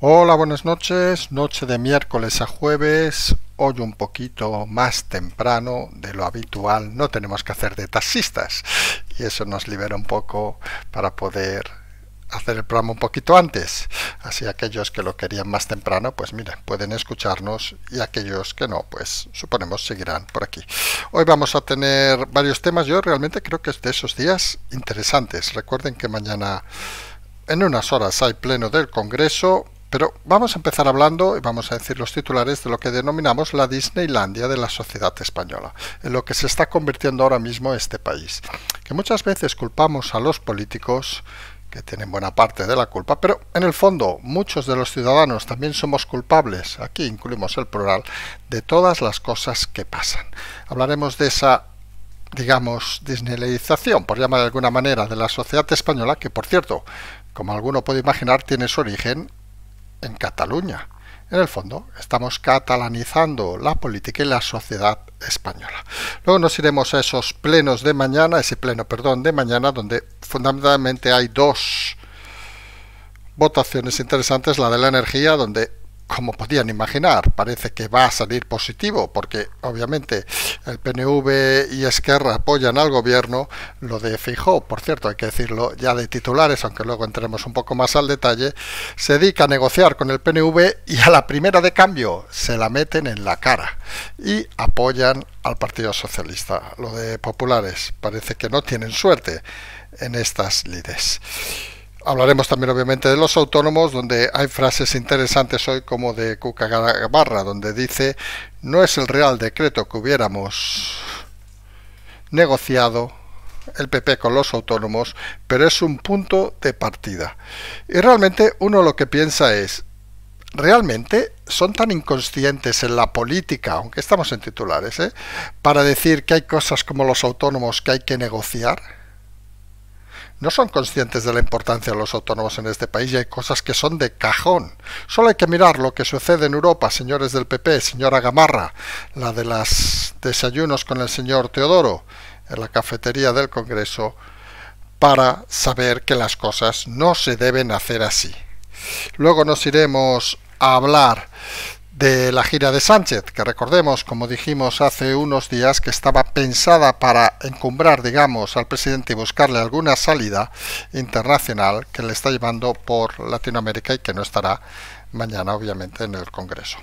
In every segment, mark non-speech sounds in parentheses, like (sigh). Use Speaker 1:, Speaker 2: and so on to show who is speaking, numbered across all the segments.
Speaker 1: Hola, buenas noches. Noche de miércoles a jueves. Hoy un poquito más temprano de lo habitual. No tenemos que hacer de taxistas. Y eso nos libera un poco para poder hacer el programa un poquito antes. Así aquellos que lo querían más temprano, pues miren, pueden escucharnos y aquellos que no, pues suponemos seguirán por aquí. Hoy vamos a tener varios temas. Yo realmente creo que es de esos días interesantes. Recuerden que mañana... En unas horas hay pleno del Congreso, pero vamos a empezar hablando, y vamos a decir los titulares, de lo que denominamos la Disneylandia de la sociedad española, en lo que se está convirtiendo ahora mismo este país. Que muchas veces culpamos a los políticos, que tienen buena parte de la culpa, pero en el fondo muchos de los ciudadanos también somos culpables, aquí incluimos el plural, de todas las cosas que pasan. Hablaremos de esa digamos, disneylización, por llamar de alguna manera, de la sociedad española, que por cierto, como alguno puede imaginar, tiene su origen en Cataluña. En el fondo, estamos catalanizando la política y la sociedad española. Luego nos iremos a esos plenos de mañana, ese pleno, perdón, de mañana, donde fundamentalmente hay dos votaciones interesantes, la de la energía, donde como podían imaginar, parece que va a salir positivo, porque obviamente el PNV y Esquerra apoyan al gobierno. Lo de Fijó, por cierto, hay que decirlo ya de titulares, aunque luego entremos un poco más al detalle, se dedica a negociar con el PNV y a la primera de cambio se la meten en la cara y apoyan al Partido Socialista. Lo de Populares parece que no tienen suerte en estas lides. Hablaremos también obviamente de los autónomos, donde hay frases interesantes hoy como de Cuca donde dice, no es el Real Decreto que hubiéramos negociado el PP con los autónomos, pero es un punto de partida. Y realmente uno lo que piensa es, realmente son tan inconscientes en la política, aunque estamos en titulares, eh, para decir que hay cosas como los autónomos que hay que negociar no son conscientes de la importancia de los autónomos en este país y hay cosas que son de cajón. Solo hay que mirar lo que sucede en Europa, señores del PP, señora Gamarra, la de los desayunos con el señor Teodoro en la cafetería del Congreso, para saber que las cosas no se deben hacer así. Luego nos iremos a hablar de la gira de Sánchez, que recordemos, como dijimos hace unos días, que estaba pensada para encumbrar, digamos, al presidente y buscarle alguna salida internacional que le está llevando por Latinoamérica y que no estará mañana, obviamente, en el Congreso.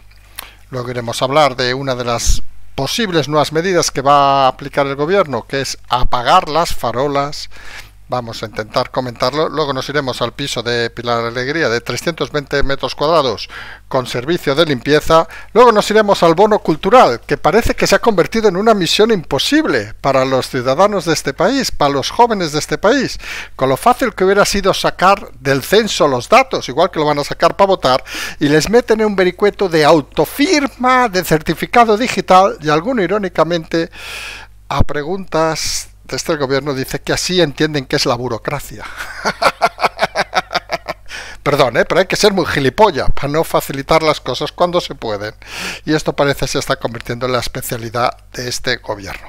Speaker 1: Luego iremos a hablar de una de las posibles nuevas medidas que va a aplicar el gobierno, que es apagar las farolas Vamos a intentar comentarlo. Luego nos iremos al piso de Pilar Alegría de 320 metros cuadrados con servicio de limpieza. Luego nos iremos al bono cultural, que parece que se ha convertido en una misión imposible para los ciudadanos de este país, para los jóvenes de este país. Con lo fácil que hubiera sido sacar del censo los datos, igual que lo van a sacar para votar, y les meten en un vericueto de autofirma, de certificado digital y alguno irónicamente a preguntas este gobierno dice que así entienden que es la burocracia. (laughs) Perdón, ¿eh? pero hay que ser muy gilipollas para no facilitar las cosas cuando se pueden. Y esto parece se está convirtiendo en la especialidad de este gobierno.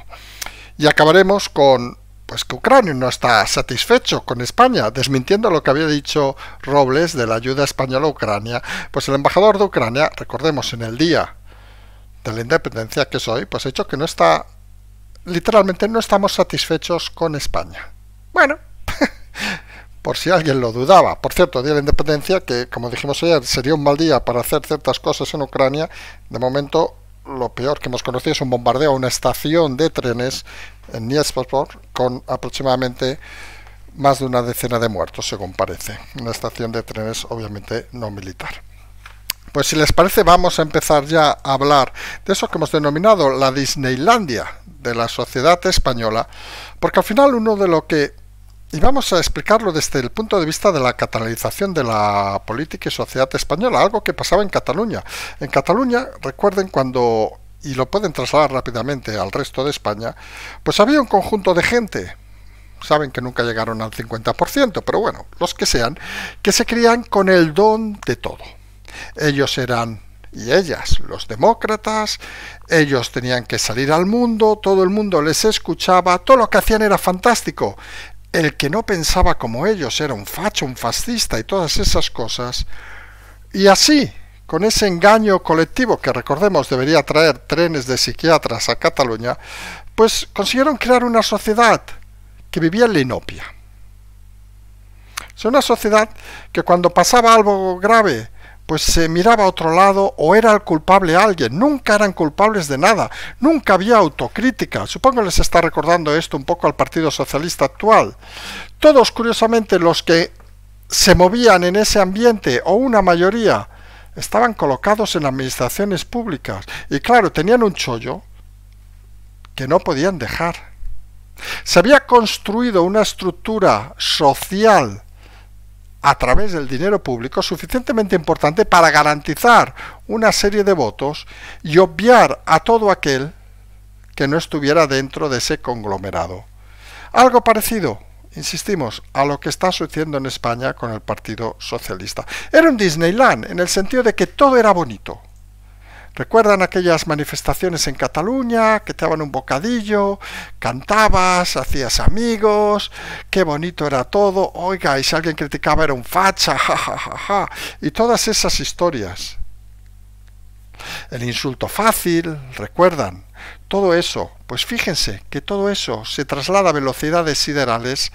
Speaker 1: Y acabaremos con pues que Ucrania no está satisfecho con España, desmintiendo lo que había dicho Robles de la ayuda española a Ucrania. Pues el embajador de Ucrania, recordemos en el día de la independencia que soy, pues ha dicho que no está literalmente no estamos satisfechos con España. Bueno, (laughs) por si alguien lo dudaba. Por cierto, Día de la Independencia, que como dijimos ayer, sería un mal día para hacer ciertas cosas en Ucrania, de momento lo peor que hemos conocido es un bombardeo a una estación de trenes en Dniespropor con aproximadamente más de una decena de muertos, según parece. Una estación de trenes obviamente no militar. Pues si les parece, vamos a empezar ya a hablar de eso que hemos denominado la Disneylandia de la sociedad española, porque al final uno de lo que y vamos a explicarlo desde el punto de vista de la catalización de la política y sociedad española, algo que pasaba en Cataluña. En Cataluña, recuerden cuando, y lo pueden trasladar rápidamente al resto de España, pues había un conjunto de gente, saben que nunca llegaron al 50%, pero bueno, los que sean, que se crían con el don de todo. Ellos eran y ellas, los demócratas, ellos tenían que salir al mundo, todo el mundo les escuchaba, todo lo que hacían era fantástico. El que no pensaba como ellos era un facho, un fascista y todas esas cosas. Y así, con ese engaño colectivo que recordemos debería traer trenes de psiquiatras a Cataluña, pues consiguieron crear una sociedad que vivía en la Es una sociedad que cuando pasaba algo grave, pues se miraba a otro lado o era el culpable alguien. Nunca eran culpables de nada, nunca había autocrítica. Supongo les está recordando esto un poco al Partido Socialista actual. Todos, curiosamente, los que se movían en ese ambiente, o una mayoría, estaban colocados en administraciones públicas. Y claro, tenían un chollo que no podían dejar. Se había construido una estructura social a través del dinero público suficientemente importante para garantizar una serie de votos y obviar a todo aquel que no estuviera dentro de ese conglomerado. Algo parecido, insistimos, a lo que está sucediendo en España con el Partido Socialista. Era un Disneyland, en el sentido de que todo era bonito, ¿Recuerdan aquellas manifestaciones en Cataluña que te daban un bocadillo, cantabas, hacías amigos, qué bonito era todo? Oiga, y si alguien criticaba era un facha, (laughs) ja, ja, ja, ja, y todas esas historias. El insulto fácil, recuerdan, todo eso, pues fíjense que todo eso se traslada a velocidades siderales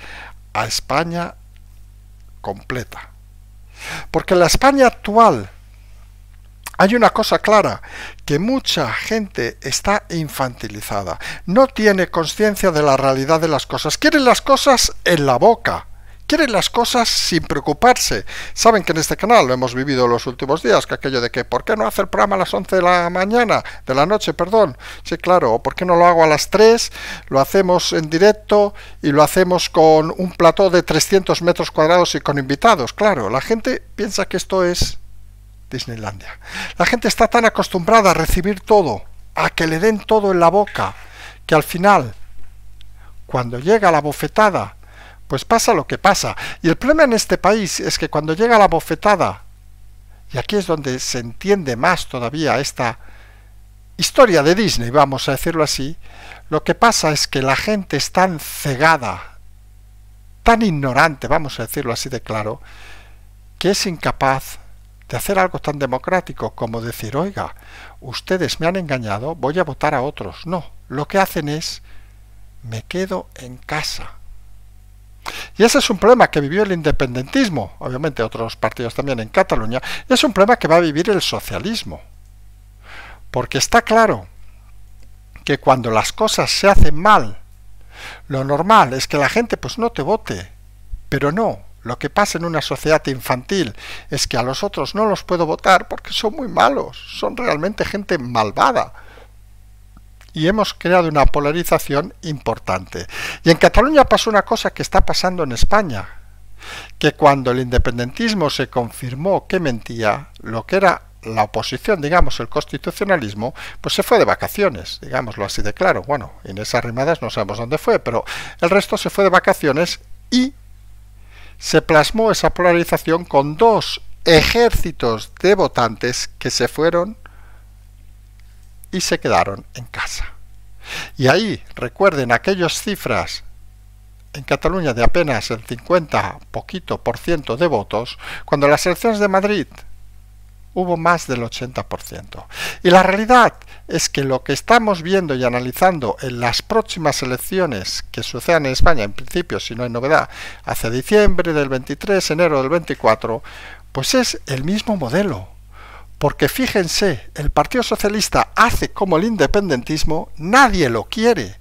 Speaker 1: a España completa. Porque la España actual hay una cosa clara, que mucha gente está infantilizada, no tiene conciencia de la realidad de las cosas, quieren las cosas en la boca, quieren las cosas sin preocuparse. Saben que en este canal lo hemos vivido los últimos días, que aquello de que ¿por qué no hacer programa a las 11 de la mañana? De la noche, perdón. Sí, claro, o ¿por qué no lo hago a las 3? Lo hacemos en directo y lo hacemos con un plató de 300 metros cuadrados y con invitados. Claro, la gente piensa que esto es Disneylandia. La gente está tan acostumbrada a recibir todo, a que le den todo en la boca, que al final, cuando llega la bofetada, pues pasa lo que pasa. Y el problema en este país es que cuando llega la bofetada, y aquí es donde se entiende más todavía esta historia de Disney, vamos a decirlo así, lo que pasa es que la gente es tan cegada, tan ignorante, vamos a decirlo así de claro, que es incapaz de hacer algo tan democrático como decir, oiga, ustedes me han engañado, voy a votar a otros. No, lo que hacen es, me quedo en casa. Y ese es un problema que vivió el independentismo, obviamente otros partidos también en Cataluña, es un problema que va a vivir el socialismo. Porque está claro que cuando las cosas se hacen mal, lo normal es que la gente pues no te vote, pero no, lo que pasa en una sociedad infantil es que a los otros no los puedo votar porque son muy malos, son realmente gente malvada. Y hemos creado una polarización importante. Y en Cataluña pasó una cosa que está pasando en España, que cuando el independentismo se confirmó que mentía, lo que era la oposición, digamos, el constitucionalismo, pues se fue de vacaciones, digámoslo así de claro. Bueno, en esas rimadas no sabemos dónde fue, pero el resto se fue de vacaciones y se plasmó esa polarización con dos ejércitos de votantes que se fueron y se quedaron en casa. Y ahí, recuerden aquellas cifras en Cataluña de apenas el 50 poquito por ciento de votos, cuando las elecciones de Madrid hubo más del 80%. Y la realidad es que lo que estamos viendo y analizando en las próximas elecciones que sucedan en España, en principio, si no hay novedad, hacia diciembre del 23, enero del 24, pues es el mismo modelo. Porque fíjense, el Partido Socialista hace como el independentismo, nadie lo quiere.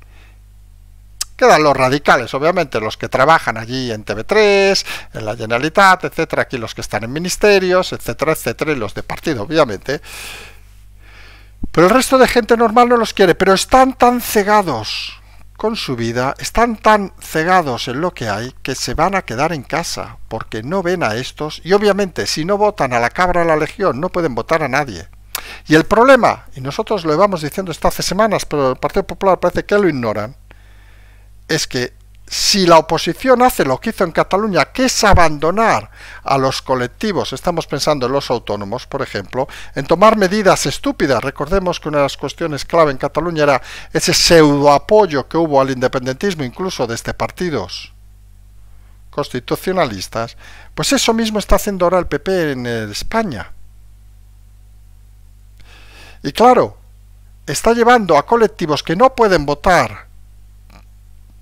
Speaker 1: Quedan los radicales, obviamente, los que trabajan allí en TV3, en la Generalitat, etcétera, aquí los que están en ministerios, etcétera, etcétera, y los de partido, obviamente. Pero el resto de gente normal no los quiere, pero están tan cegados con su vida, están tan cegados en lo que hay que se van a quedar en casa, porque no ven a estos y obviamente si no votan a la cabra a la legión no pueden votar a nadie. Y el problema, y nosotros lo vamos diciendo esto hace semanas, pero el Partido Popular parece que lo ignoran, es que si la oposición hace lo que hizo en Cataluña, que es abandonar a los colectivos, estamos pensando en los autónomos, por ejemplo, en tomar medidas estúpidas, recordemos que una de las cuestiones clave en Cataluña era ese pseudo apoyo que hubo al independentismo, incluso de este partidos constitucionalistas, pues eso mismo está haciendo ahora el PP en España. Y claro, está llevando a colectivos que no pueden votar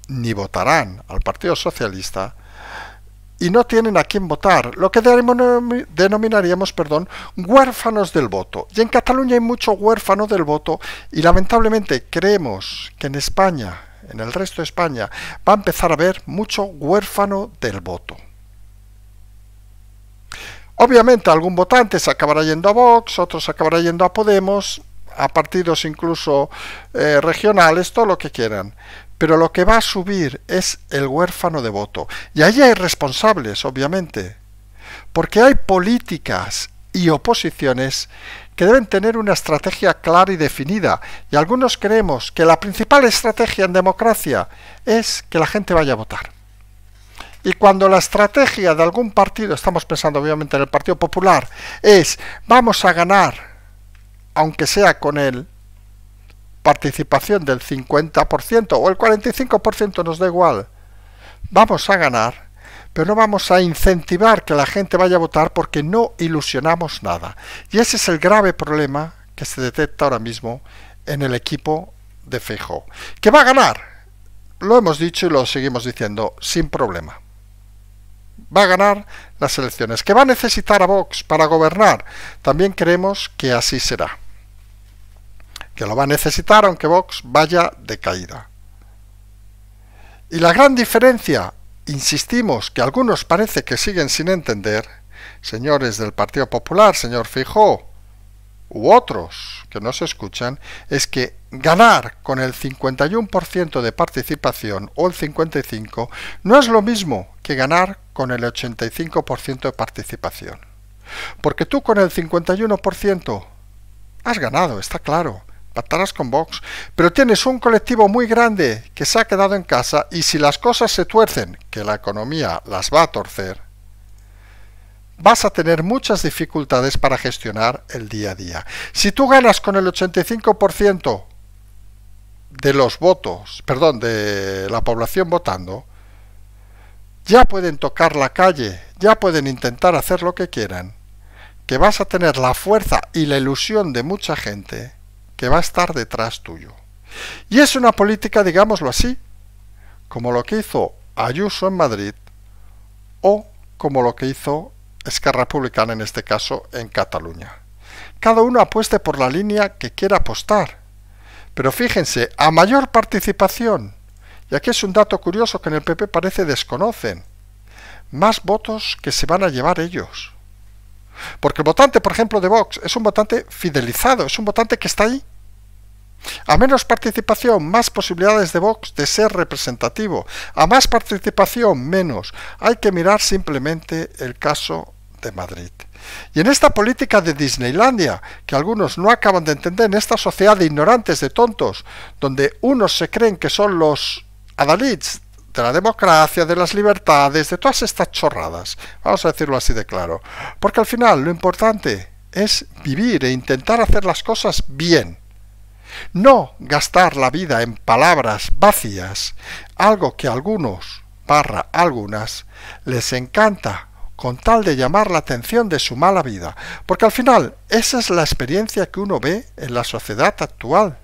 Speaker 1: ni votarán al Partido Socialista y no tienen a quién votar, lo que denominaríamos, perdón, huérfanos del voto. Y en Cataluña hay mucho huérfano del voto y lamentablemente creemos que en España, en el resto de España, va a empezar a haber mucho huérfano del voto. Obviamente algún votante se acabará yendo a Vox, otros se acabará yendo a Podemos, a partidos incluso eh, regionales, todo lo que quieran. Pero lo que va a subir es el huérfano de voto. Y ahí hay responsables, obviamente. Porque hay políticas y oposiciones que deben tener una estrategia clara y definida. Y algunos creemos que la principal estrategia en democracia es que la gente vaya a votar. Y cuando la estrategia de algún partido, estamos pensando obviamente en el Partido Popular, es vamos a ganar, aunque sea con él, participación del 50% o el 45% nos da igual. Vamos a ganar, pero no vamos a incentivar que la gente vaya a votar porque no ilusionamos nada. Y ese es el grave problema que se detecta ahora mismo en el equipo de fejo Que va a ganar, lo hemos dicho y lo seguimos diciendo, sin problema. Va a ganar las elecciones. Que va a necesitar a Vox para gobernar. También creemos que así será que lo va a necesitar aunque Vox vaya de caída. Y la gran diferencia, insistimos, que algunos parece que siguen sin entender, señores del Partido Popular, señor Fijó, u otros que no se escuchan, es que ganar con el 51% de participación o el 55% no es lo mismo que ganar con el 85% de participación. Porque tú con el 51% has ganado, está claro, matarás con Vox, pero tienes un colectivo muy grande que se ha quedado en casa y si las cosas se tuercen, que la economía las va a torcer, vas a tener muchas dificultades para gestionar el día a día. Si tú ganas con el 85% de los votos, perdón, de la población votando, ya pueden tocar la calle, ya pueden intentar hacer lo que quieran, que vas a tener la fuerza y la ilusión de mucha gente que va a estar detrás tuyo. Y es una política, digámoslo así, como lo que hizo Ayuso en Madrid o como lo que hizo Esquerra Republicana, en este caso, en Cataluña. Cada uno apueste por la línea que quiera apostar. Pero fíjense, a mayor participación, y aquí es un dato curioso que en el PP parece desconocen, más votos que se van a llevar ellos. Porque el votante, por ejemplo, de Vox es un votante fidelizado, es un votante que está ahí. A menos participación, más posibilidades de Vox de ser representativo. A más participación, menos. Hay que mirar simplemente el caso de Madrid. Y en esta política de Disneylandia, que algunos no acaban de entender, en esta sociedad de ignorantes, de tontos, donde unos se creen que son los Adalids, de la democracia, de las libertades, de todas estas chorradas. Vamos a decirlo así de claro. Porque al final lo importante es vivir e intentar hacer las cosas bien. No gastar la vida en palabras vacías, algo que a algunos, barra algunas, les encanta con tal de llamar la atención de su mala vida, porque al final esa es la experiencia que uno ve en la sociedad actual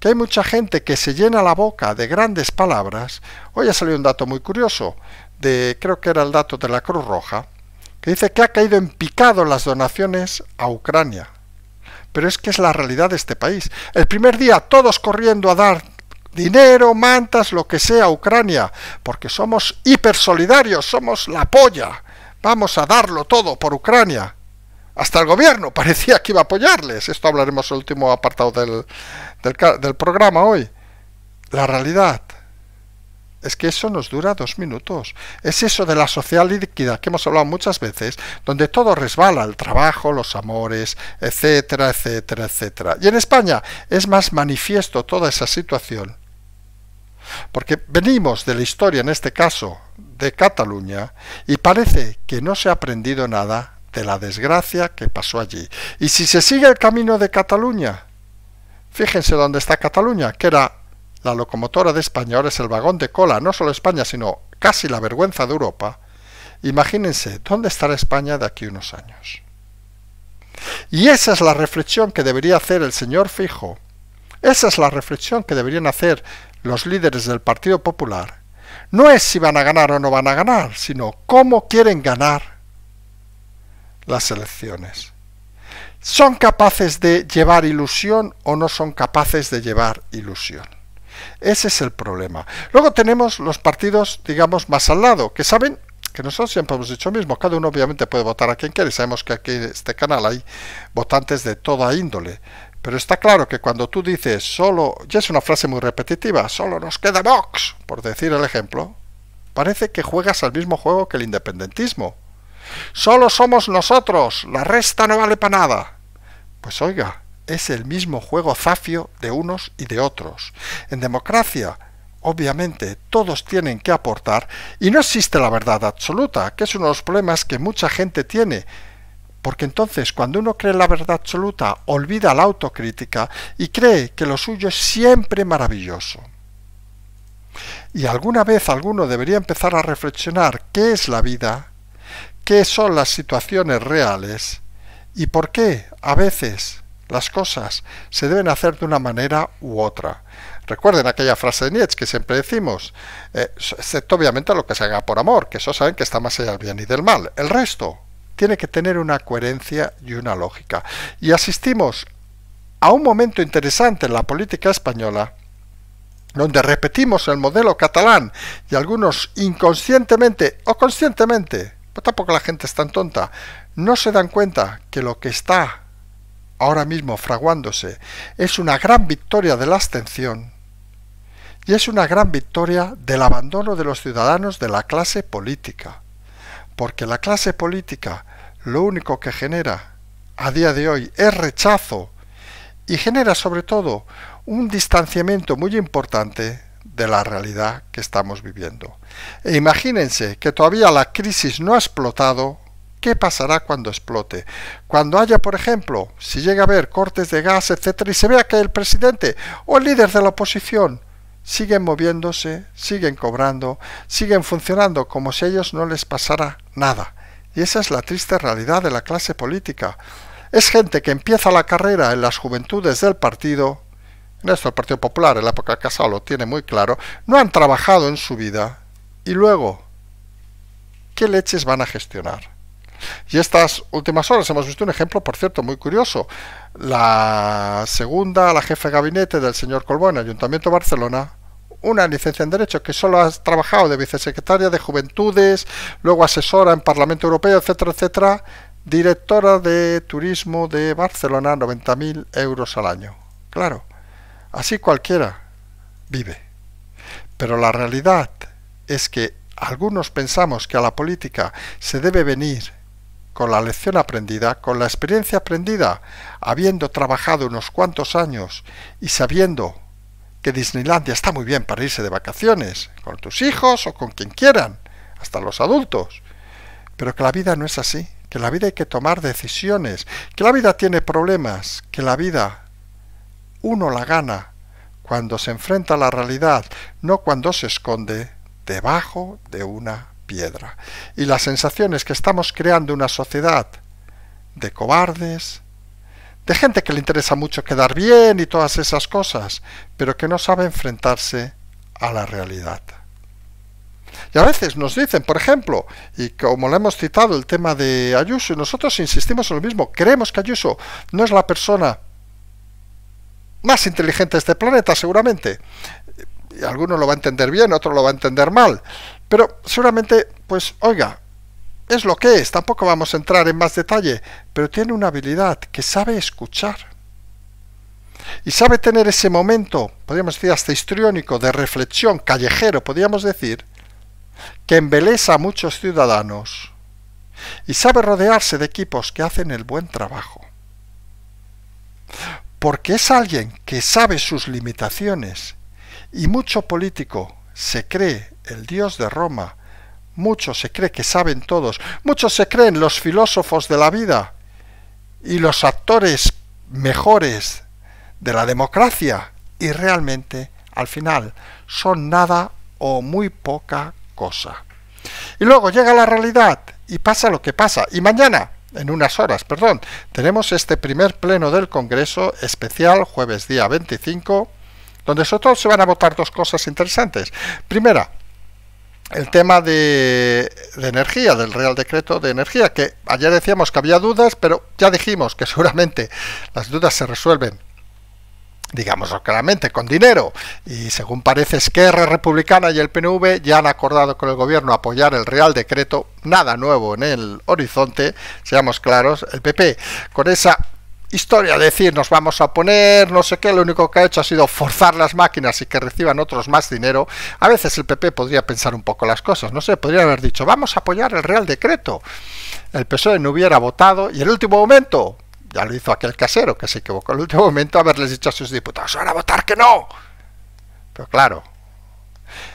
Speaker 1: que hay mucha gente que se llena la boca de grandes palabras. Hoy ha salido un dato muy curioso, de creo que era el dato de la Cruz Roja, que dice que ha caído en picado las donaciones a Ucrania. Pero es que es la realidad de este país. El primer día todos corriendo a dar dinero, mantas, lo que sea a Ucrania, porque somos hipersolidarios, somos la polla. Vamos a darlo todo por Ucrania. Hasta el gobierno (laughs) parecía que iba a apoyarles. Esto hablaremos en el último apartado del, del, programa hoy. La realidad es que eso nos dura dos minutos. Es eso de la social líquida que hemos hablado muchas veces, donde todo resbala, el trabajo, los amores, etcétera, etcétera, etcétera. Y en España es más manifiesto toda esa situación. Porque venimos de la historia, en este caso, de Cataluña, y parece que no se ha aprendido nada de la desgracia que pasó allí. Y si se sigue el camino de Cataluña, fíjense dónde está Cataluña, que era la locomotora de España, ahora es el vagón de cola, no solo España, sino casi la vergüenza de Europa, imagínense dónde estará España de aquí unos años. Y esa es la reflexión que debería hacer el señor Fijo, esa es la reflexión que deberían hacer los líderes del Partido Popular. No es si van a ganar o no van a ganar, sino cómo quieren ganar las elecciones. ¿Son capaces de llevar ilusión o no son capaces de llevar ilusión? Ese es el problema. Luego tenemos los partidos, digamos, más al lado, que saben que nosotros siempre hemos dicho lo mismo, cada uno obviamente puede votar a quien quiere, sabemos que aquí en este canal hay votantes de toda índole, pero está claro que cuando tú dices solo, ya es una frase muy repetitiva, solo nos queda Vox, por decir el ejemplo, parece que juegas al mismo juego que el independentismo. Solo somos nosotros, la resta no vale para nada. Pues oiga, es el mismo juego zafio de unos y de otros. En democracia, obviamente, todos tienen que aportar y no existe la verdad absoluta, que es uno de los problemas que mucha gente tiene. Porque entonces, cuando uno cree la verdad absoluta, olvida la autocrítica y cree que lo suyo es siempre maravilloso. Y alguna vez alguno debería empezar a reflexionar qué es la vida, qué son las situaciones reales y por qué a veces las cosas se deben hacer de una manera u otra. Recuerden aquella frase de Nietzsche que siempre decimos, eh, excepto obviamente lo que se haga por amor, que eso saben que está más allá del bien y del mal. El resto tiene que tener una coherencia y una lógica. Y asistimos a un momento interesante en la política española donde repetimos el modelo catalán y algunos inconscientemente o conscientemente pues tampoco la gente es tan tonta. No se dan cuenta que lo que está ahora mismo fraguándose es una gran victoria de la abstención y es una gran victoria del abandono de los ciudadanos de la clase política. Porque la clase política lo único que genera a día de hoy es rechazo y genera sobre todo un distanciamiento muy importante de la realidad que estamos viviendo. E imagínense que todavía la crisis no ha explotado, ¿qué pasará cuando explote? Cuando haya, por ejemplo, si llega a haber cortes de gas, etcétera, y se vea que el presidente o el líder de la oposición siguen moviéndose, siguen cobrando, siguen funcionando como si a ellos no les pasara nada. Y esa es la triste realidad de la clase política. Es gente que empieza la carrera en las juventudes del partido en esto el Partido Popular, en la época de Casado lo tiene muy claro, no han trabajado en su vida y luego, ¿qué leches van a gestionar? Y estas últimas horas hemos visto un ejemplo, por cierto, muy curioso. La segunda, la jefe de gabinete del señor Colbón Ayuntamiento de Barcelona, una licencia en Derecho que solo ha trabajado de vicesecretaria de Juventudes, luego asesora en Parlamento Europeo, etcétera, etcétera, directora de Turismo de Barcelona, 90.000 euros al año. Claro, Así cualquiera vive. Pero la realidad es que algunos pensamos que a la política se debe venir con la lección aprendida, con la experiencia aprendida, habiendo trabajado unos cuantos años y sabiendo que Disneylandia está muy bien para irse de vacaciones, con tus hijos o con quien quieran, hasta los adultos, pero que la vida no es así, que la vida hay que tomar decisiones, que la vida tiene problemas, que la vida uno la gana cuando se enfrenta a la realidad, no cuando se esconde debajo de una piedra. Y la sensación es que estamos creando una sociedad de cobardes, de gente que le interesa mucho quedar bien y todas esas cosas, pero que no sabe enfrentarse a la realidad. Y a veces nos dicen, por ejemplo, y como le hemos citado el tema de Ayuso, nosotros insistimos en lo mismo, creemos que Ayuso no es la persona más inteligente este planeta, seguramente. Alguno lo va a entender bien, otro lo va a entender mal. Pero seguramente, pues, oiga, es lo que es, tampoco vamos a entrar en más detalle, pero tiene una habilidad que sabe escuchar. Y sabe tener ese momento, podríamos decir hasta histriónico, de reflexión, callejero, podríamos decir, que embeleza a muchos ciudadanos. Y sabe rodearse de equipos que hacen el buen trabajo porque es alguien que sabe sus limitaciones y mucho político se cree el dios de Roma, muchos se cree que saben todos, muchos se creen los filósofos de la vida y los actores mejores de la democracia y realmente al final son nada o muy poca cosa. Y luego llega la realidad y pasa lo que pasa y mañana en unas horas, perdón, tenemos este primer pleno del Congreso especial jueves día 25, donde sobre todo se van a votar dos cosas interesantes. Primera, el tema de, de, energía, del Real Decreto de Energía, que ayer decíamos que había dudas, pero ya dijimos que seguramente las dudas se resuelven digámoslo claramente, con dinero. Y según parece, Esquerra Republicana y el PNV ya han acordado con el gobierno apoyar el Real Decreto, nada nuevo en el horizonte, seamos claros, el PP, con esa historia de decir nos vamos a poner no sé qué, lo único que ha hecho ha sido forzar las máquinas y que reciban otros más dinero, a veces el PP podría pensar un poco las cosas, no sé, podría haber dicho vamos a apoyar el Real Decreto. El PSOE no hubiera votado y en el último momento ya lo hizo aquel casero que se equivocó el último momento haberles dicho a sus diputados, van a votar que no. Pero claro,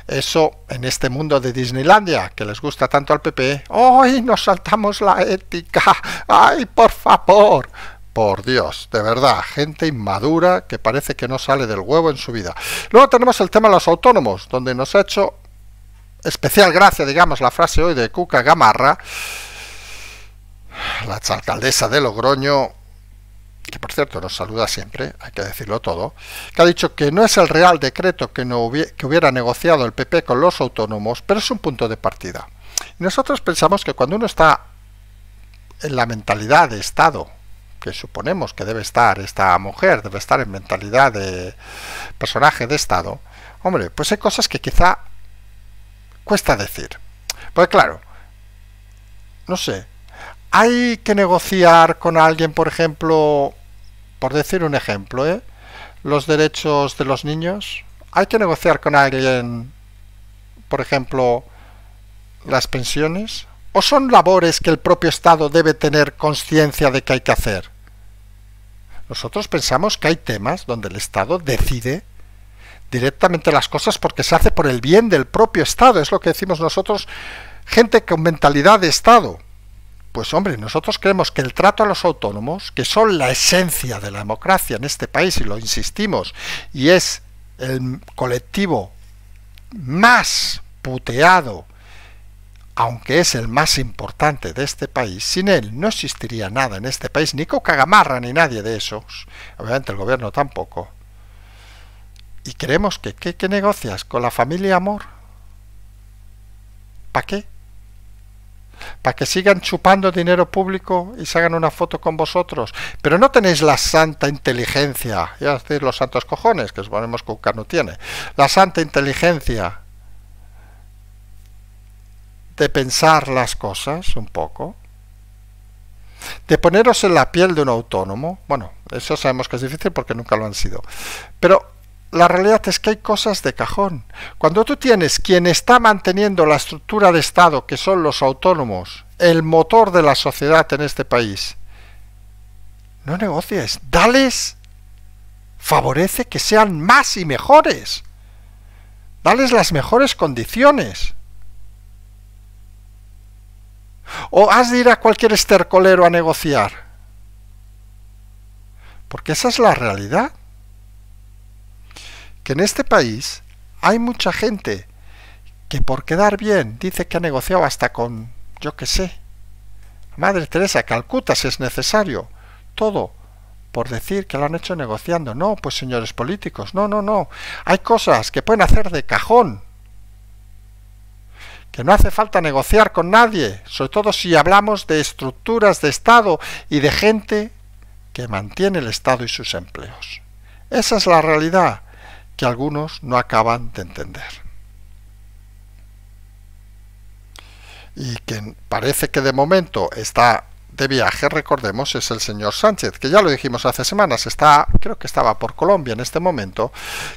Speaker 1: eso en este mundo de Disneylandia, que les gusta tanto al PP, e, ¡ay, nos saltamos la ética! ¡Ay, por favor! Por Dios, de verdad, gente inmadura que parece que no sale del huevo en su vida. Luego tenemos el tema de los autónomos, donde nos ha hecho especial gracia, digamos, la frase hoy de Cuca Gamarra, la alcaldesa de Logroño, que por cierto nos saluda siempre, hay que decirlo todo, que ha dicho que no es el Real Decreto que, no hubiera, que hubiera negociado el PP con los autónomos, pero es un punto de partida. nosotros pensamos que cuando uno está en la mentalidad de Estado, que suponemos que debe estar esta mujer, debe estar en mentalidad de personaje de Estado, hombre, pues hay cosas que quizá cuesta decir. Pues claro, no sé, hay que negociar con alguien, por ejemplo, por decir un ejemplo, ¿eh? los derechos de los niños. Hay que negociar con alguien, por ejemplo, las pensiones. ¿O son labores que el propio Estado debe tener conciencia de que hay que hacer? Nosotros pensamos que hay temas donde el Estado decide directamente las cosas porque se hace por el bien del propio Estado. Es lo que decimos nosotros, gente con mentalidad de Estado. Pues hombre, nosotros creemos que el trato a los autónomos, que son la esencia de la democracia en este país, y lo insistimos, y es el colectivo más puteado, aunque es el más importante de este país, sin él no existiría nada en este país, ni coca gamarra ni nadie de esos, obviamente el gobierno tampoco. Y creemos que, ¿qué, qué negocias? ¿Con la familia Amor? ¿Para qué? para que sigan chupando dinero público y se hagan una foto con vosotros. Pero no tenéis la santa inteligencia, ya decir los santos cojones, que suponemos que UCA no tiene, la santa inteligencia de pensar las cosas un poco, de poneros en la piel de un autónomo, bueno, eso sabemos que es difícil porque nunca lo han sido, pero la realidad es que hay cosas de cajón. Cuando tú tienes quien está manteniendo la estructura de Estado, que son los autónomos, el motor de la sociedad en este país, no negocies, dales, favorece que sean más y mejores, dales las mejores condiciones. O has de ir a cualquier estercolero a negociar. Porque esa es la realidad que en este país hay mucha gente que por quedar bien dice que ha negociado hasta con, yo qué sé, Madre Teresa, Calcuta si es necesario, todo por decir que lo han hecho negociando. No, pues señores políticos, no, no, no. Hay cosas que pueden hacer de cajón, que no hace falta negociar con nadie, sobre todo si hablamos de estructuras de Estado y de gente que mantiene el Estado y sus empleos. Esa es la realidad que algunos no acaban de entender. Y quien parece que de momento está de viaje, recordemos, es el señor Sánchez, que ya lo dijimos hace semanas, está, creo que estaba por Colombia en este momento,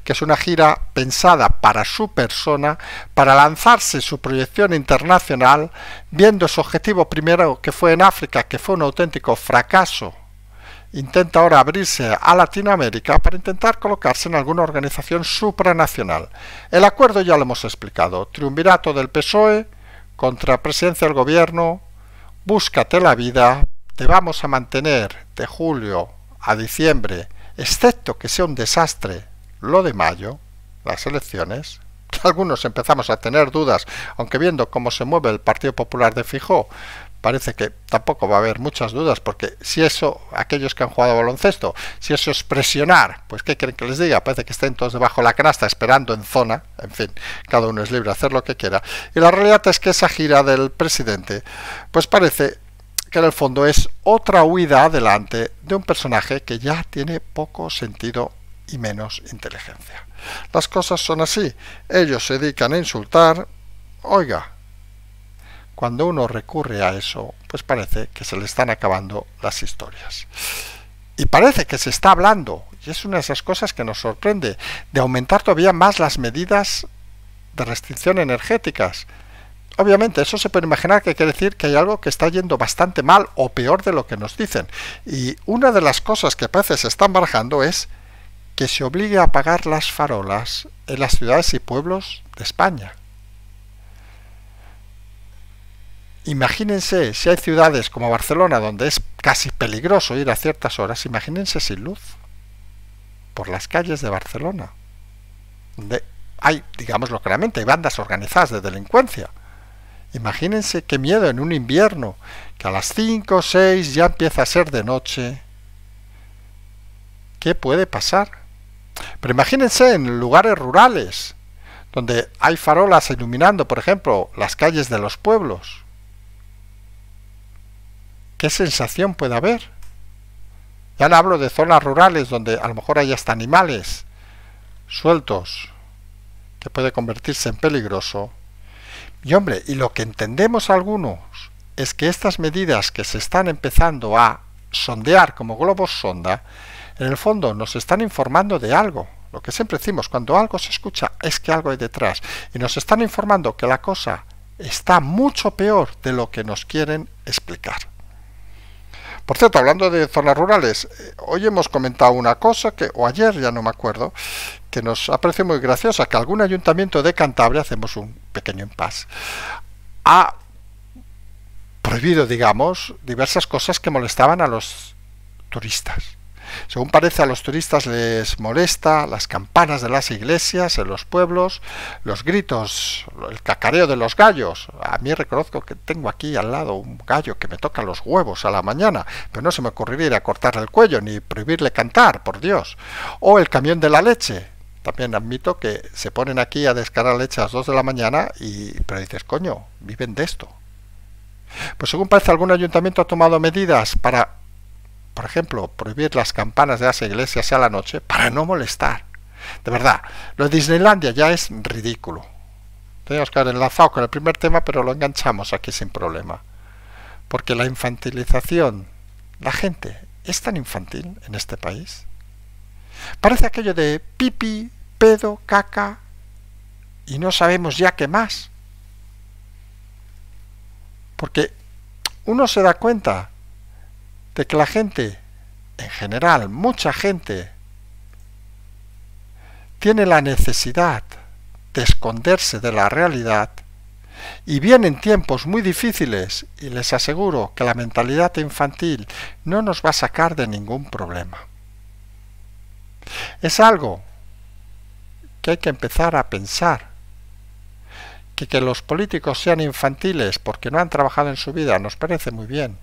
Speaker 1: que es una gira pensada para su persona, para lanzarse su proyección internacional, viendo su objetivo primero que fue en África, que fue un auténtico fracaso intenta ahora abrirse a Latinoamérica para intentar colocarse en alguna organización supranacional. El acuerdo ya lo hemos explicado. Triunvirato del PSOE contra presidencia del gobierno, búscate la vida, te vamos a mantener de julio a diciembre, excepto que sea un desastre lo de mayo, las elecciones. (laughs) Algunos empezamos a tener dudas, aunque viendo cómo se mueve el Partido Popular de Fijó, parece que tampoco va a haber muchas dudas, porque si eso, aquellos que han jugado baloncesto, si eso es presionar, pues ¿qué quieren que les diga? Parece que estén todos debajo de la canasta esperando en zona, en fin, cada uno es libre de hacer lo que quiera. Y la realidad es que esa gira del presidente, pues parece que en el fondo es otra huida adelante de un personaje que ya tiene poco sentido y menos inteligencia. Las cosas son así, ellos se dedican a insultar, oiga, cuando uno recurre a eso, pues parece que se le están acabando las historias. Y parece que se está hablando, y es una de esas cosas que nos sorprende, de aumentar todavía más las medidas de restricción energéticas. Obviamente, eso se puede imaginar que quiere decir que hay algo que está yendo bastante mal o peor de lo que nos dicen. Y una de las cosas que parece se están barajando es que se obligue a apagar las farolas en las ciudades y pueblos de España. Imagínense, si hay ciudades como Barcelona donde es casi peligroso ir a ciertas horas, imagínense sin luz por las calles de Barcelona, donde hay, digámoslo claramente, hay bandas organizadas de delincuencia. Imagínense qué miedo en un invierno, que a las 5 o 6 ya empieza a ser de noche. ¿Qué puede pasar? Pero imagínense en lugares rurales, donde hay farolas iluminando, por ejemplo, las calles de los pueblos. ¿Qué sensación puede haber? Ya le hablo de zonas rurales donde a lo mejor hay hasta animales sueltos, que puede convertirse en peligroso. Y hombre, y lo que entendemos algunos es que estas medidas que se están empezando a sondear como globos sonda, en el fondo nos están informando de algo. Lo que siempre decimos, cuando algo se escucha es que algo hay detrás. Y nos están informando que la cosa está mucho peor de lo que nos quieren explicar. Por cierto, hablando de zonas rurales, eh, hoy hemos comentado una cosa que, o ayer ya no me acuerdo, que nos ha parecido muy graciosa, que algún ayuntamiento de Cantabria, hacemos un pequeño impasse, ha prohibido, digamos, diversas cosas que molestaban a los turistas. Según parece, a los turistas les molesta las campanas de las iglesias en los pueblos, los gritos, el cacareo de los gallos. A mí reconozco que tengo aquí al lado un gallo que me toca los huevos a la mañana, pero no se me ocurriría ir a cortarle el cuello ni prohibirle cantar, por Dios. O el camión de la leche, también admito que se ponen aquí a descargar leche a las 2 de la mañana y pero dices, coño, viven de esto. Pues según parece algún ayuntamiento ha tomado medidas para por ejemplo, prohibir las campanas de las iglesias a la noche para no molestar. De verdad, lo de Disneylandia ya es ridículo. Tenemos que haber enlazado con el primer tema, pero lo enganchamos aquí sin problema. Porque la infantilización, la gente es tan infantil en este país. Parece aquello de pipi, pedo, caca, y no sabemos ya qué más. Porque uno se da cuenta de que la gente, en general, mucha gente, tiene la necesidad de esconderse de la realidad y vienen tiempos muy difíciles y les aseguro que la mentalidad infantil no nos va a sacar de ningún problema. Es algo que hay que empezar a pensar. Que, que los políticos sean infantiles porque no han trabajado en su vida nos parece muy bien.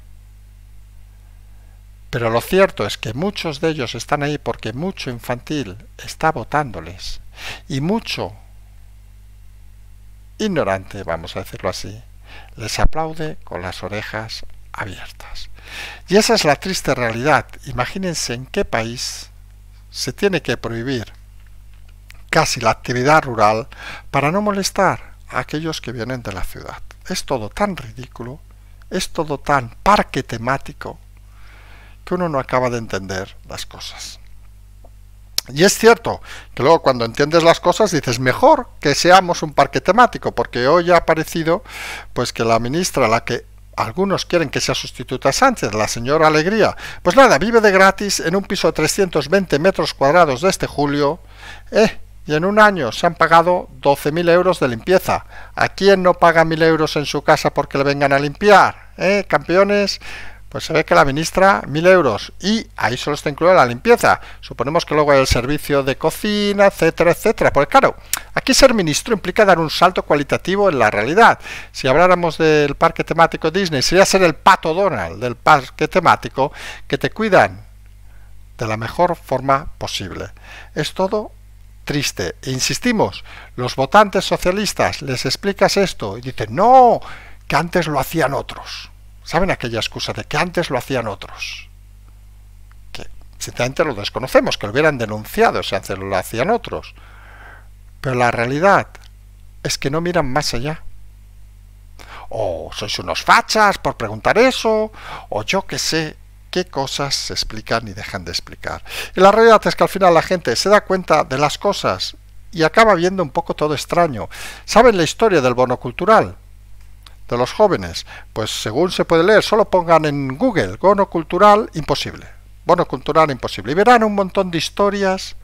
Speaker 1: Pero lo cierto es que muchos de ellos están ahí porque mucho infantil está votándoles y mucho ignorante, vamos a decirlo así, les aplaude con las orejas abiertas. Y esa es la triste realidad. Imagínense en qué país se tiene que prohibir casi la actividad rural para no molestar a aquellos que vienen de la ciudad. Es todo tan ridículo, es todo tan parque temático, que uno no acaba de entender las cosas. Y es cierto que luego cuando entiendes las cosas dices mejor que seamos un parque temático, porque hoy ha aparecido pues que la ministra, la que algunos quieren que sea sustituta Sánchez, la señora Alegría, pues nada, vive de gratis en un piso de 320 metros cuadrados de este julio, eh, y en un año se han pagado 12.000 euros de limpieza. ¿A quién no paga 1.000 euros en su casa porque le vengan a limpiar? ¿Eh, campeones? pues se ve que la ministra mil euros y ahí solo está incluida la limpieza. Suponemos que luego hay el servicio de cocina, etcétera, etcétera. Porque claro, aquí ser ministro implica dar un salto cualitativo en la realidad. Si habláramos del parque temático Disney, sería ser el pato Donald del parque temático que te cuidan de la mejor forma posible. Es todo triste. E insistimos, los votantes socialistas les explicas esto y dicen, no, que antes lo hacían otros. ¿Saben aquella excusa de que antes lo hacían otros? Que sinceramente lo desconocemos, que lo hubieran denunciado si antes lo hacían otros. Pero la realidad es que no miran más allá. O sois unos fachas por preguntar eso, o yo qué sé, qué cosas se explican y dejan de explicar. Y la realidad es que al final la gente se da cuenta de las cosas y acaba viendo un poco todo extraño. ¿Saben la historia del bono cultural? los jóvenes? Pues según se puede leer, solo pongan en Google bono cultural imposible. Bono cultural imposible. Y verán un montón de historias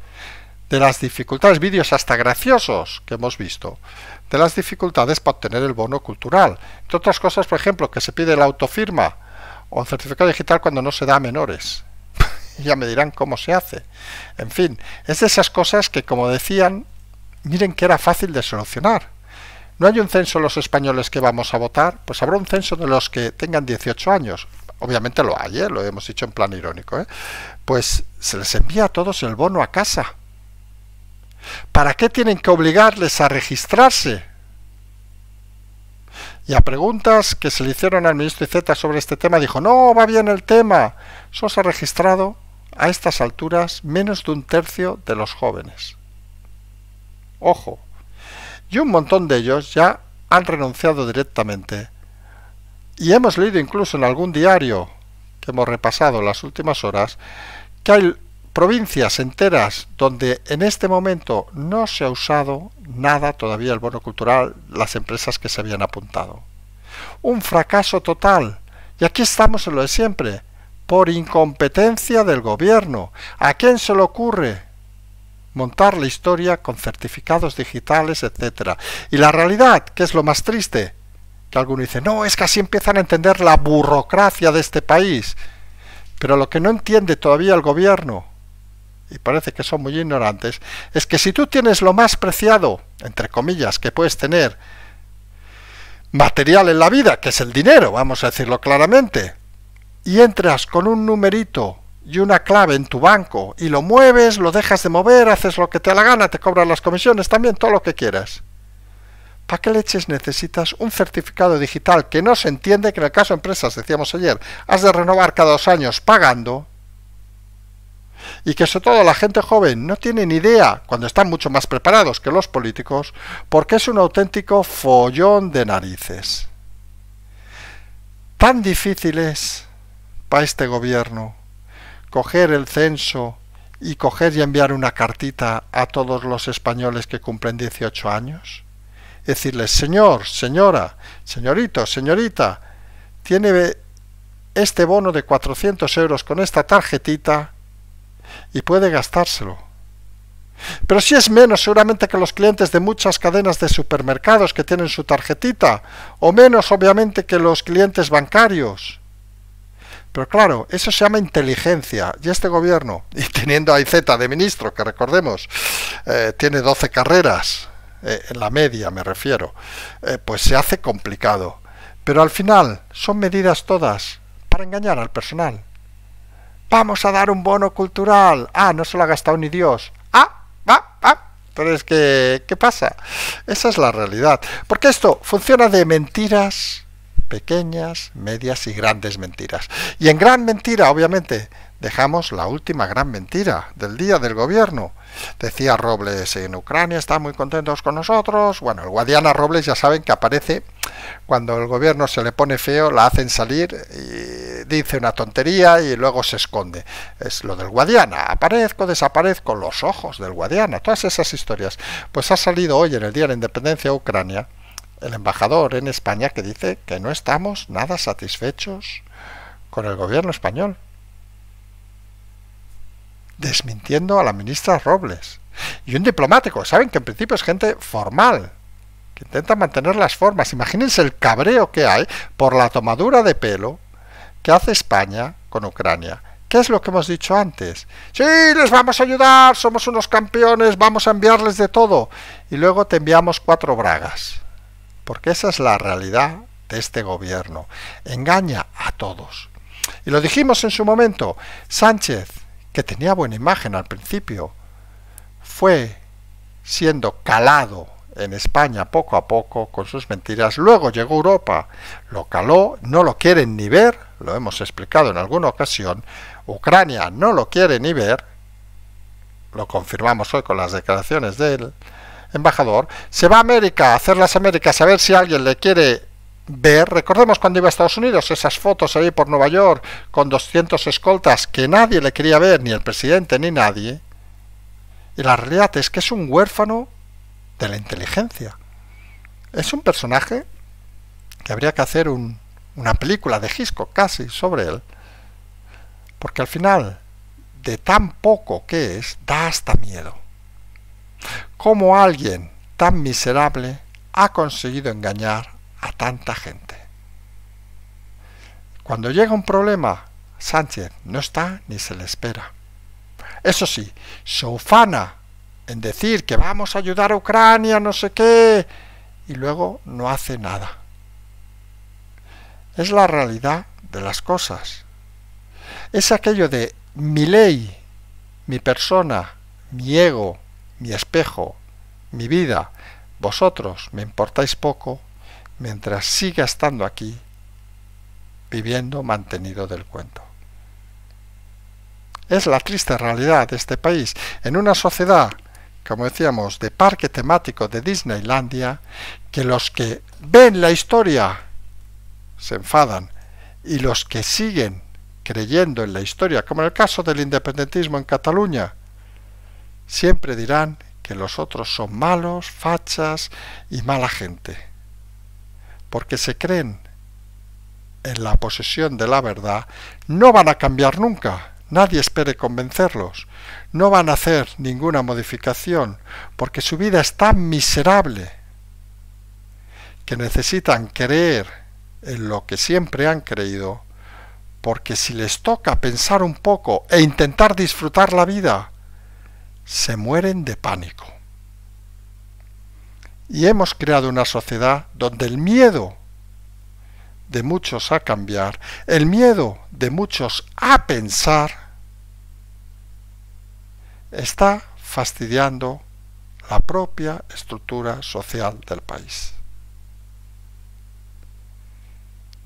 Speaker 1: de las dificultades, vídeos hasta graciosos que hemos visto, de las dificultades para obtener el bono cultural. Entre otras cosas, por ejemplo, que se pide la autofirma o el certificado digital cuando no se da a menores. (laughs) ya me dirán cómo se hace. En fin, es de esas cosas que, como decían, miren que era fácil de solucionar ¿No hay un censo de los españoles que vamos a votar? Pues habrá un censo de los que tengan 18 años. Obviamente lo hay, ¿eh? lo hemos dicho en plan irónico. ¿eh? Pues se les envía a todos el bono a casa. ¿Para qué tienen que obligarles a registrarse? Y a preguntas que se le hicieron al ministro IZ sobre este tema, dijo, no, va bien el tema. Solo se ha registrado a estas alturas menos de un tercio de los jóvenes. Ojo, y un montón de ellos ya han renunciado directamente. Y hemos leído incluso en algún diario que hemos repasado las últimas horas que hay provincias enteras donde en este momento no se ha usado nada todavía el bono cultural, las empresas que se habían apuntado. Un fracaso total. Y aquí estamos en lo de siempre, por incompetencia del gobierno. ¿A quién se le ocurre montar la historia con certificados digitales, etcétera. Y la realidad, que es lo más triste, que alguno dice, no, es que así empiezan a entender la burocracia de este país. Pero lo que no entiende todavía el gobierno, y parece que son muy ignorantes, es que si tú tienes lo más preciado, entre comillas, que puedes tener, material en la vida, que es el dinero, vamos a decirlo claramente, y entras con un numerito y una clave en tu banco y lo mueves, lo dejas de mover, haces lo que te da la gana, te cobran las comisiones también, todo lo que quieras. ¿Para qué leches necesitas un certificado digital que no se entiende que en el caso de empresas, decíamos ayer, has de renovar cada dos años pagando? Y que sobre todo la gente joven no tiene ni idea, cuando están mucho más preparados que los políticos, porque es un auténtico follón de narices. Tan difícil es para este gobierno coger el censo y coger y enviar una cartita a todos los españoles que cumplen 18 años? Decirles, señor, señora, señorito, señorita, tiene este bono de 400 euros con esta tarjetita y puede gastárselo. Pero si es menos seguramente que los clientes de muchas cadenas de supermercados que tienen su tarjetita, o menos obviamente que los clientes bancarios. Pero claro, eso se llama inteligencia. Y este gobierno, y teniendo a Z de ministro, que recordemos, eh, tiene 12 carreras, eh, en la media me refiero, eh, pues se hace complicado. Pero al final son medidas todas para engañar al personal. Vamos a dar un bono cultural. Ah, no se lo ha gastado ni Dios. Ah, ah, ah. Pero es que, ¿qué pasa? Esa es la realidad. Porque esto funciona de mentiras pequeñas, medias y grandes mentiras. Y en gran mentira, obviamente, dejamos la última gran mentira del día del gobierno. Decía Robles, en Ucrania están muy contentos con nosotros. Bueno, el Guadiana Robles ya saben que aparece cuando el gobierno se le pone feo, la hacen salir y dice una tontería y luego se esconde. Es lo del Guadiana, aparezco, desaparezco, los ojos del Guadiana, todas esas historias. Pues ha salido hoy en el Día de la Independencia de Ucrania el embajador en España que dice que no estamos nada satisfechos con el gobierno español, desmintiendo a la ministra Robles. Y un diplomático, saben que en principio es gente formal, que intenta mantener las formas. Imagínense el cabreo que hay por la tomadura de pelo que hace España con Ucrania. ¿Qué es lo que hemos dicho antes? Sí, les vamos a ayudar, somos unos campeones, vamos a enviarles de todo. Y luego te enviamos cuatro bragas porque esa es la realidad de este gobierno. Engaña a todos. Y lo dijimos en su momento, Sánchez, que tenía buena imagen al principio, fue siendo calado en España poco a poco con sus mentiras, luego llegó Europa, lo caló, no lo quieren ni ver, lo hemos explicado en alguna ocasión, Ucrania no lo quiere ni ver, lo confirmamos hoy con las declaraciones de él, embajador, se va a América, a hacer las Américas, a ver si alguien le quiere ver, recordemos cuando iba a Estados Unidos, esas fotos ahí por Nueva York con 200 escoltas que nadie le quería ver, ni el presidente, ni nadie. Y la realidad es que es un huérfano de la inteligencia. Es un personaje que habría que hacer una película de Gisco, casi sobre él, porque al final, de tan poco que es, da hasta miedo cómo alguien tan miserable ha conseguido engañar a tanta gente. Cuando llega un problema, Sánchez no está ni se le espera. Eso sí, se ufana en decir que vamos a ayudar a Ucrania, no sé qué, y luego no hace nada. Es la realidad de las cosas. Es aquello de mi ley, mi persona, mi ego, mi espejo, mi vida, vosotros me importáis poco mientras siga estando aquí, viviendo mantenido del cuento. Es la triste realidad de este país, en una sociedad, como decíamos, de parque temático de Disneylandia, que los que ven la historia se enfadan y los que siguen creyendo en la historia, como en el caso del independentismo en Cataluña, siempre dirán que los otros son malos, fachas y mala gente, porque se creen en la posesión de la verdad, no van a cambiar nunca, nadie espere convencerlos, no van a hacer ninguna modificación, porque su vida es tan miserable que necesitan creer en lo que siempre han creído, porque si les toca pensar un poco e intentar disfrutar la vida, se mueren de pánico. Y hemos creado una sociedad donde el miedo de muchos a cambiar, el miedo de muchos a pensar, está fastidiando la propia estructura social del país.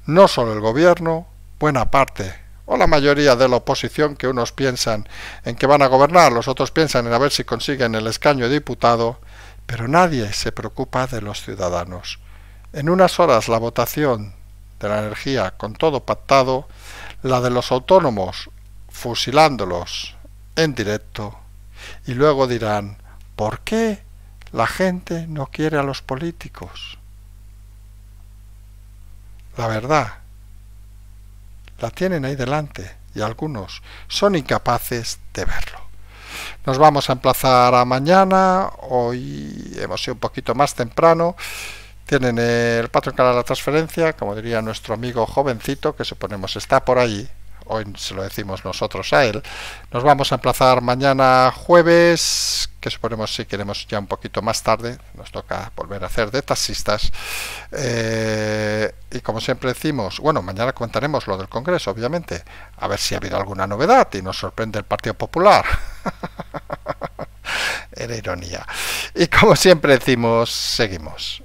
Speaker 1: No solo el gobierno, buena parte o la mayoría de la oposición que unos piensan en que van a gobernar, los otros piensan en a ver si consiguen el escaño de diputado, pero nadie se preocupa de los ciudadanos. En unas horas la votación de la energía con todo pactado, la de los autónomos fusilándolos en directo y luego dirán ¿por qué la gente no quiere a los políticos? La verdad la tienen ahí delante y algunos son incapaces de verlo. Nos vamos a emplazar a mañana, hoy hemos sido un poquito más temprano. Tienen el patrón cara a la transferencia, como diría nuestro amigo jovencito, que suponemos está por allí, hoy se lo decimos nosotros a él. Nos vamos a emplazar mañana jueves, que suponemos si queremos ya un poquito más tarde, nos toca volver a hacer de taxistas. Eh, y como siempre decimos, bueno, mañana contaremos lo del Congreso, obviamente, a ver si ha habido alguna novedad y nos sorprende el Partido Popular. (laughs) Era ironía. Y como siempre decimos, seguimos.